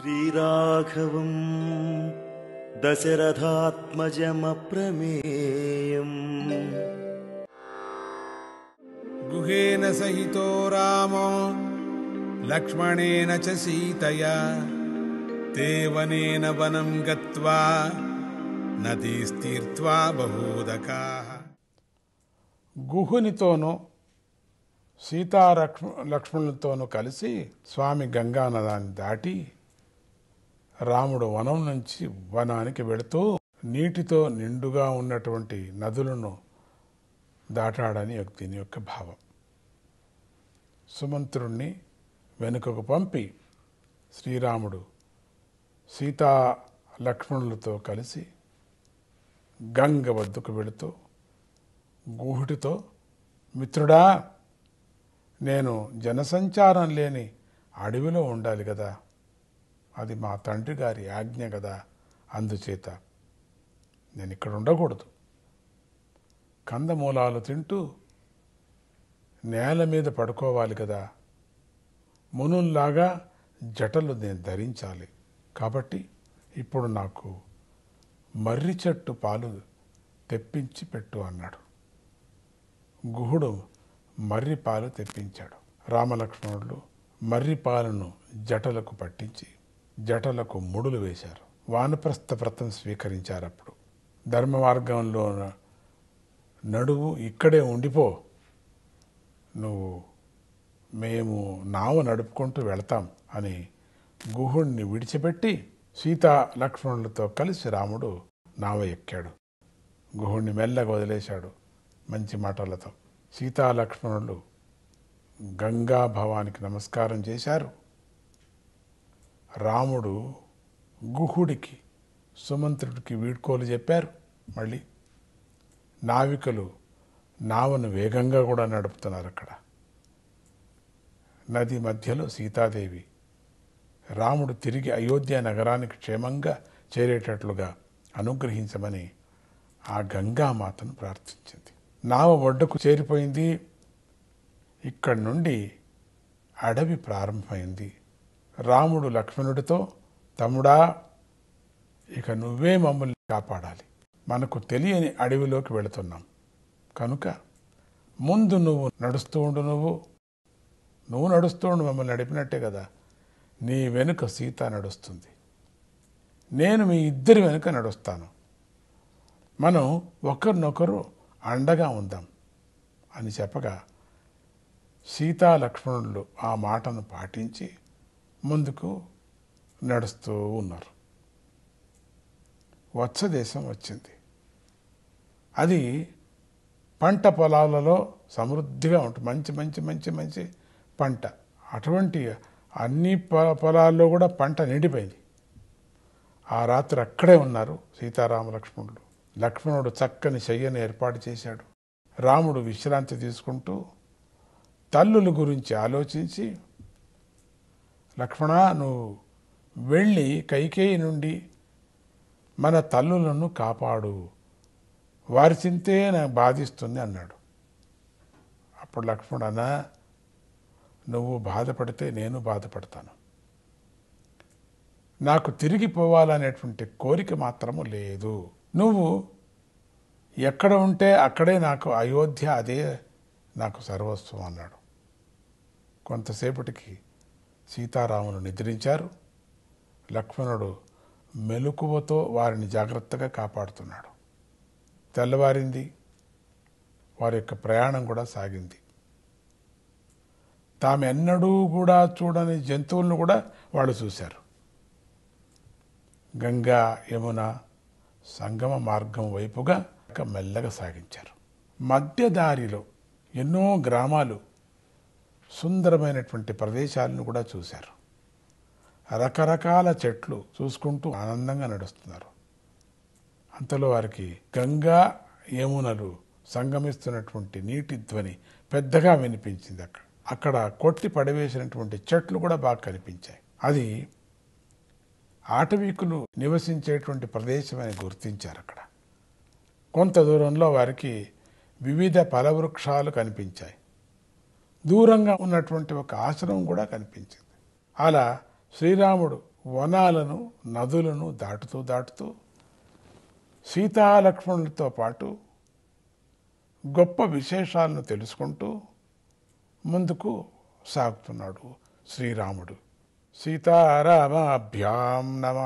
శ్రీరాఘవం దశరథాత్మజమ ప్రమేయం గుహేన సహితో रामो లక్ష్మణేన చ సీతయ దేవనేన వనం గత్వా నదీ స్తీర్త్వా బహూదకా గుహునితోనూ సీతాలక్ష్మ లక్ష్మణులతోనూ కలిసి స్వామి గంగానదాన్ని దాటి రాముడు వనం నుంచి వనానికి వెళుతూ నీటితో నిండుగా ఉన్నటువంటి నదులను దాటాడని దీని యొక్క భావం సుమంత్రుణ్ణి వెనుకకు పంపి శ్రీరాముడు సీతా లక్ష్మణులతో కలిసి గంగ వద్దకు వెళుతూ గూహుటితో మిత్రుడా నేను జనసంచారం లేని అడవిలో ఉండాలి కదా అది మా తండ్రి గారి ఆజ్ఞ కదా అందుచేత నేను ఇక్కడ ఉండకూడదు కందమూలాలు తింటూ నేల మీద పడుకోవాలి కదా మునుల్లాగా జటలు నేను ధరించాలి కాబట్టి ఇప్పుడు నాకు మర్రి చెట్టు పాలు తెప్పించి పెట్టు అన్నాడు గుహుడు మర్రి పాలు తెప్పించాడు రామలక్ష్మణుడు మర్రి పాలను జటలకు పట్టించి జటలకు ముడులు వేశారు వానప్రస్థ వ్రతం స్వీకరించారు అప్పుడు ధర్మ మార్గంలో నడువు ఇక్కడే ఉండిపో నువ్వు మేము నావ నడుపుకుంటూ వెళతాం అని గుహుణ్ణి విడిచిపెట్టి సీతా లక్ష్మణులతో కలిసి రాముడు నావ ఎక్కాడు గుహుణ్ణి మెల్లగా వదిలేశాడు మంచి మాటలతో సీతా లక్ష్మణులు గంగా భవానికి నమస్కారం చేశారు రాముడు గుహుడికి సుమంత్రుడికి వీడ్కోలు చెప్పారు మళ్ళీ నావికలు నావను వేగంగా కూడా నడుపుతున్నారు అక్కడ నది మధ్యలో సీతాదేవి రాముడు తిరిగి అయోధ్య నగరానికి క్షేమంగా చేరేటట్లుగా అనుగ్రహించమని ఆ గంగామాతను ప్రార్థించింది నావ ఒడ్డకు చేరిపోయింది ఇక్కడి నుండి అడవి ప్రారంభమైంది రాముడు లక్ష్మణుడితో తమ్ముడా ఇక నువ్వే మమ్మల్ని కాపాడాలి మనకు తెలియని అడవిలోకి వెళుతున్నాం కనుక ముందు నువ్వు నడుస్తూ ఉండు నువ్వు నువ్వు నడుస్తూ ఉండు మమ్మల్ని నడిపినట్టే కదా నీ వెనుక సీత నడుస్తుంది నేను మీ ఇద్దరి వెనుక నడుస్తాను మనం ఒకరినొకరు అండగా ఉందాం అని చెప్పగా సీతా లక్ష్మణులు ఆ మాటను పాటించి ముందుకు నడుస్తూ ఉన్నారు వత్స దేశం వచ్చింది అది పంట పొలాలలో సమృద్ధిగా ఉంటుంది మంచి మంచి మంచి మంచి పంట అటువంటి అన్ని పొలాల్లో కూడా పంట నిండిపోయింది ఆ రాత్రి అక్కడే ఉన్నారు సీతారామ లక్ష్మణుడు లక్ష్మణుడు చక్కని శయ్యను ఏర్పాటు చేశాడు రాముడు విశ్రాంతి తీసుకుంటూ తల్లుల గురించి ఆలోచించి లక్ష్మణ నువ్వు వెళ్ళి కైకేయి నుండి మన తల్లులను కాపాడు వారి చింతే నాకు బాధిస్తుంది అన్నాడు అప్పుడు లక్ష్మణన నువ్వు బాధపడితే నేను బాధపడతాను నాకు తిరిగి పోవాలనేటువంటి కోరిక మాత్రము లేదు నువ్వు ఎక్కడ ఉంటే అక్కడే నాకు అయోధ్య అదే నాకు సర్వస్వం అన్నాడు కొంతసేపటికి సీతారామును నిద్రించారు లక్ష్మణుడు మెలకువతో వారిని జాగ్రత్తగా కాపాడుతున్నాడు తెల్లవారింది వారి యొక్క ప్రయాణం కూడా సాగింది తామెన్నడూ కూడా చూడని జంతువులను కూడా వాళ్ళు చూశారు గంగా యమున సంగమ మార్గం వైపుగా మెల్లగా సాగించారు మధ్య దారిలో ఎన్నో గ్రామాలు సుందరమైనటువంటి ప్రదేశాలను కూడా చూశారు రకరకాల చెట్లు చూసుకుంటూ ఆనందంగా నడుస్తున్నారు అంతలో వారికి గంగా యమునలు సంగమిస్తున్నటువంటి నీటి ధ్వని పెద్దగా వినిపించింది అక్కడ అక్కడ కొట్టి పడవేసినటువంటి చెట్లు కూడా బాగా కనిపించాయి అది ఆటవీకులు నివసించేటువంటి ప్రదేశం అని గుర్తించారు అక్కడ కొంత దూరంలో వారికి వివిధ ఫలవృక్షాలు కనిపించాయి దూరంగా ఉన్నటువంటి ఒక ఆశ్రమం కూడా కనిపించింది అలా శ్రీరాముడు వనాలను నదులను దాటుతూ దాటుతూ సీతాలక్ష్మణులతో పాటు గొప్ప విశేషాలను తెలుసుకుంటూ ముందుకు సాగుతున్నాడు శ్రీరాముడు సీతారామాభ్యాం నమ